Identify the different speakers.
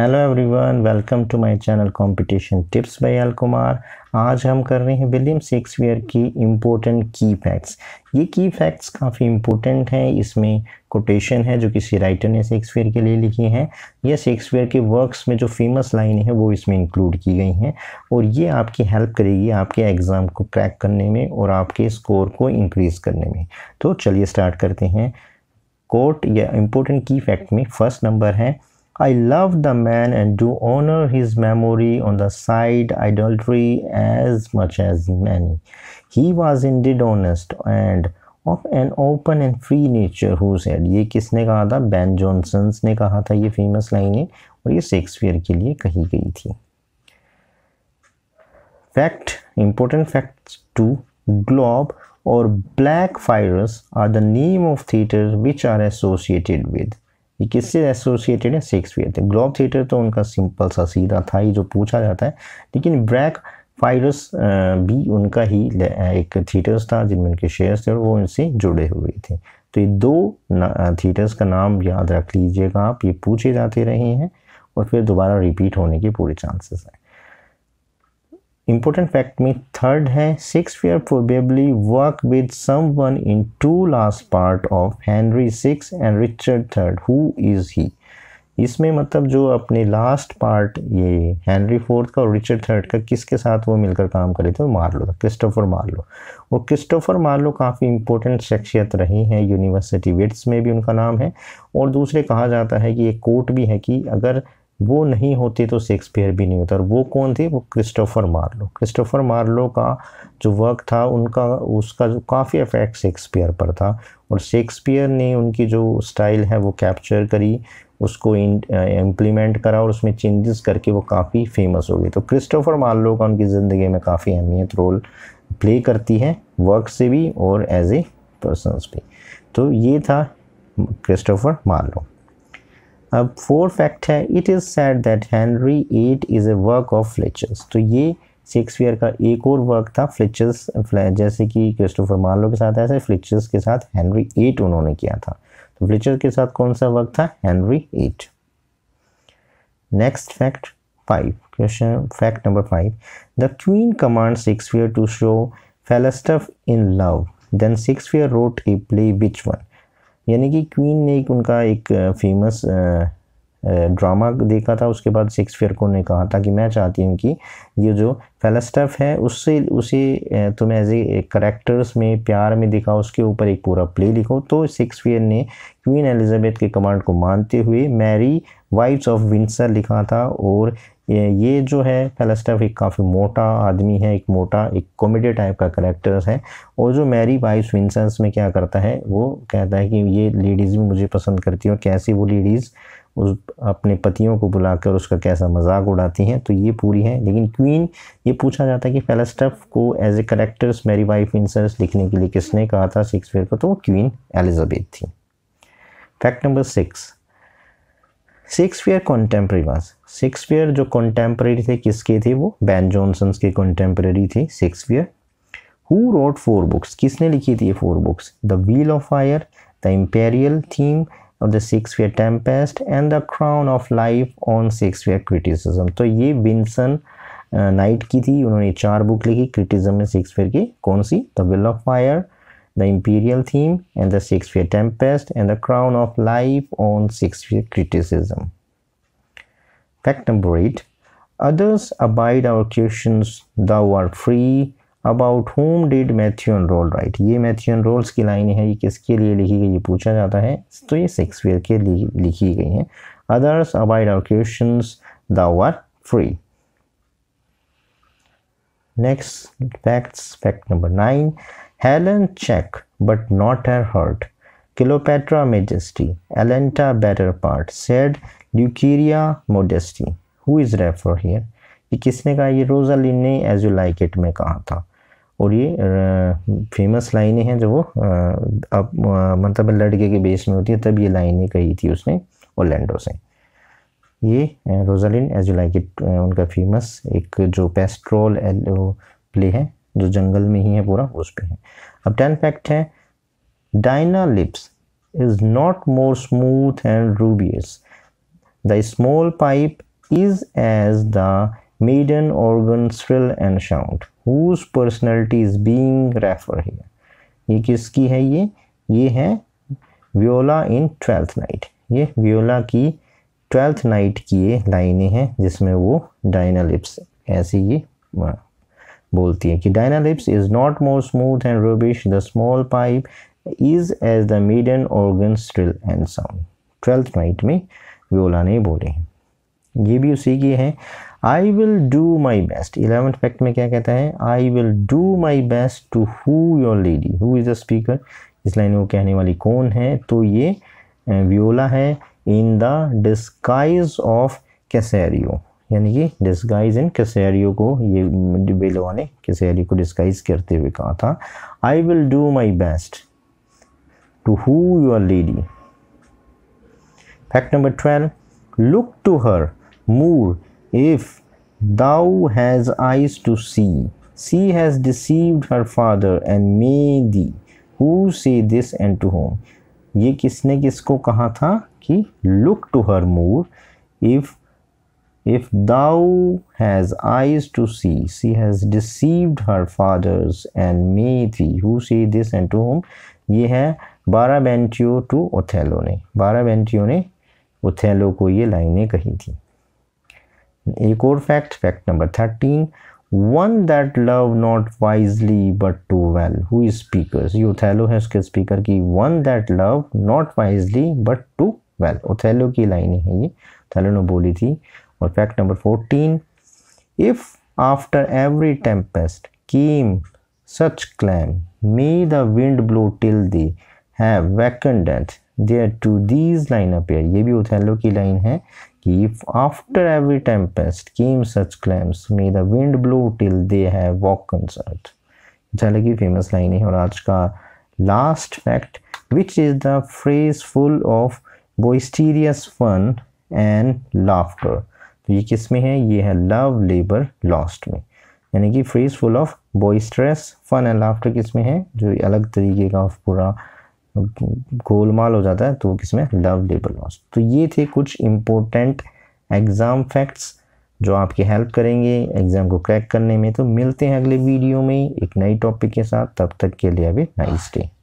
Speaker 1: Hello everyone welcome to my channel competition tips by अल कुमार आज हम कर रहे हैं विलियम शेक्सपियर की इम्पोर्टेंट की फैक्ट्स ये की फैक्ट्स काफ़ी इम्पोर्टेंट हैं इसमें कोटेशन है जो किसी राइटर ने शेक्सपियर के लिए लिखी हैं या शेक्सपियर के वर्क्स में जो फेमस लाइन है वो इसमें इंक्लूड की गई हैं और ये आपकी हेल्प करेगी आपके एग्ज़ाम को क्रैक करने में और आपके स्कोर को इंक्रीज़ करने में तो चलिए स्टार्ट करते हैं कोट या इम्पोर्टेंट की फैक्ट में फ़र्स्ट नंबर है I love the man and do honor his memory on the side idolatry as much as many. He was indeed honest and of an open and free nature who said ये किसने कहा था ban Johnson's ने कहा था ये famous line है और ये शेक्सपियर के लिए कही गई थी fact important fact two globe और Blackfriars are the name of theatre which are associated with ये किससे एसोसिएटेड है शेक्सपियर थे ग्लोब थिएटर तो उनका सिंपल सा सीधा था ये जो पूछा जाता है लेकिन ब्रैक फायरस भी उनका ही एक थिएटर्स था जिनमें उनके शेयर्स थे और वो उनसे जुड़े हुए थे तो ये दो थिएटर्स का नाम याद रख लीजिएगा आप ये पूछे जाते रहे हैं और फिर दोबारा रिपीट होने के पूरे चांसेस हैं इंपॉर्टेंट फैक्ट में थर्ड है probably work with some one in two last part of Henry six and Richard third who is he इसमें मतलब जो अपने लास्ट पार्ट ये हेनरी फोर्थ का और रिचर्ड थर्ड का किसके साथ वो मिलकर काम करे थे मार्लो था क्रिस्टोफर मार्लो और क्रिस्टोफर मार्लो काफ़ी इंपॉर्टेंट शख्सियत रही हैं यूनिवर्सिटी विट्स में भी उनका नाम है और दूसरे कहा जाता है कि एक कोट भी है कि अगर वो नहीं होते तो शेक्सपियर भी नहीं होता और वो कौन थे वो क्रिस्टोफर मार्लो क्रिस्टोफर मार्लो का जो वर्क था उनका उसका जो काफ़ी इफेक्ट शेक्सपियर पर था और शेक्सपियर ने उनकी जो स्टाइल है वो कैप्चर करी उसको इम्प्लीमेंट uh, करा और उसमें चेंजेस करके वो काफ़ी फेमस हो गई तो क्रिस्टोफर मार्लो का उनकी ज़िंदगी में काफ़ी अहमियत रोल प्ले करती है वर्क से भी और एज ए पर्सनस भी तो ये था क्रिस्टोफर मार्लो अब फोर फैक्ट है it is said that Henry eight is a work of Fletcher's तो ये शेक्सपियर का एक और वर्क था फ्लिचर्स जैसे कि क्रिस्टोफर मार्लो के साथ ऐसे फ्लिचर्स के साथ हैंनरी एट उन्होंने किया था तो फ्लिचर के साथ कौन सा वर्क था Henry eight next fact five question fact number five the queen command Shakespeare to show Falstaff in love then Shakespeare wrote a play which one यानी कि क्वीन ने एक उनका एक फेमस ड्रामा देखा था उसके बाद शेक्सपियर को ने कहा था कि मैं चाहती हूँ कि ये जो फेलस्टफ है उससे उसे तुम एज ए करेक्टर्स में प्यार में दिखा उसके ऊपर एक पूरा प्ले लिखो तो शेक्सपियर ने क्वीन एलिजाबेथ के कमांड को मानते हुए मैरी वाइफ्स ऑफ विंसर लिखा था और ये ये जो है फेलस्टफ एक काफ़ी मोटा आदमी है एक मोटा एक कॉमेडी टाइप का करेक्टर है और जो मैरी बाइस विंसेंस में क्या करता है वो कहता है कि ये लेडीज़ भी मुझे पसंद करती है और कैसी वो लेडीज़ उस अपने पतियों को बुलाकर उसका कैसा मजाक उड़ाती हैं तो ये पूरी है लेकिन क्वीन ये पूछा जाता है कि फेलस्टफ को as a characters merry wife इंसर्स लिखने के लिए किसने कहा था शेक्सपियर को तो वो क्वीन एलिजाबेथ थी fact number six Shakespeare contemporary was Shakespeare जो कॉन्टेम्प्रेरी थे किसके थे वो बैन जॉनसन्स के कॉन्टेम्प्रेरी थे Shakespeare who wrote four books किसने लिखी थी ये four books the wheel of fire the imperial theme of the Shakespeare tempest and the crown of life on Shakespeare criticism तो ये विंसन नाइट की थी उन्होंने चार बुक लिखी क्रिटिज्म में शेक्सपियर की कौन सी the wheel of fire the imperial theme and the Shakespeare Tempest and the crown of life on Shakespeare criticism. Fact number eight Others abide our questions, thou art free, about home did Matthew एंड रोल write ये Matthew एंड रोल्स की line है ये किसके लिए लिखी गई ये पूछा जाता है तो ये शेक्सपियर के लिए लिखी गई है others abide our question thou art free next facts fact number nine Helen check, but not her heart. Cleopatra majesty, Alenta better part, said Leucaria modesty. Who is refer here? ये किसने कहा ये Rosalind ने as you like it में कहा था और ये फेमस लाइनें हैं जो वो अब मतलब लड़के के बेस में होती है तब ये लाइनें कही थी उसने ओलैंडो से ये Rosalind as you like it उनका फेमस एक जो पेस्ट्रोल प्ले है जो जंगल में ही है पूरा उस पर है अब टेन फैक्ट है Diana lips is not more smooth and rubious the small pipe is as the maiden organ shrill and shout whose personality is being refer here ये किसकी है ये ये है वियोला इन ट्वेल्थ नाइट ये Viola की twelfth night की ये लाइनें हैं जिसमें वो डायनालिप्स ऐसी ये हाँ, बोलती है कि Diana lips is not more smooth and rubbish the small pipe is as the median organ shrill and sound twelfth night में व्योला ने बोले हैं ये भी उसी की है I will do my best eleventh fact में क्या कहता है I will do my best to woo your lady who is the speaker इस लाइन में वो कहने वाली कौन है तो ये वियोला है इन द डिस्काइज ऑफ कैसेरियो यानी कि डिस्गाइज इन कसैरियो को ये बेलोवा ने कसैरियो को डिस्गाइज करते हुए कहा था I will do my best to woo your lady fact number twelve look to her Moor if thou has eyes to see she has deceived her father and may thee who say this and to whom ये किसने किसको कहा था कि look to her Moor if if thou has eyes to see she has deceived her fathers and made thee who see this and to whom ये है बारा बेंटियो to Othello ने बारा बेंटियो ने ओथेलो को ये लाइनें कही थी एक और fact fact number thirteen one that love not wisely but too well who speaker ये ओथेलो है उसके स्पीकर की one that love not wisely but too well Othello की लाइनें हैं ये ओथेलो ने बोली थी or fact number 14 if after every tempest came such clams, may the wind blow till they have wakened. death there two these line appear ye bhi othello ki line hai if after every tempest came such clams may the wind blow till they have wakened. vacant earth othello ki famous line hai aur aaj ka last fact which is the phrase full of boisterous fun and laughter तो ये किस में है ये है love labour lost में यानी कि phrase full of boy stress fun and laughter किस में है जो अलग तरीके का पूरा गोलमाल हो जाता है तो किस में लव लेबर लॉस्ट तो ये थे कुछ इम्पोर्टेंट एग्ज़ाम फैक्ट्स जो आपकी हेल्प करेंगे एग्ज़ाम को क्रैक करने में तो मिलते हैं अगले वीडियो में एक नई टॉपिक के साथ तब तक के लिए अभी नाइस डे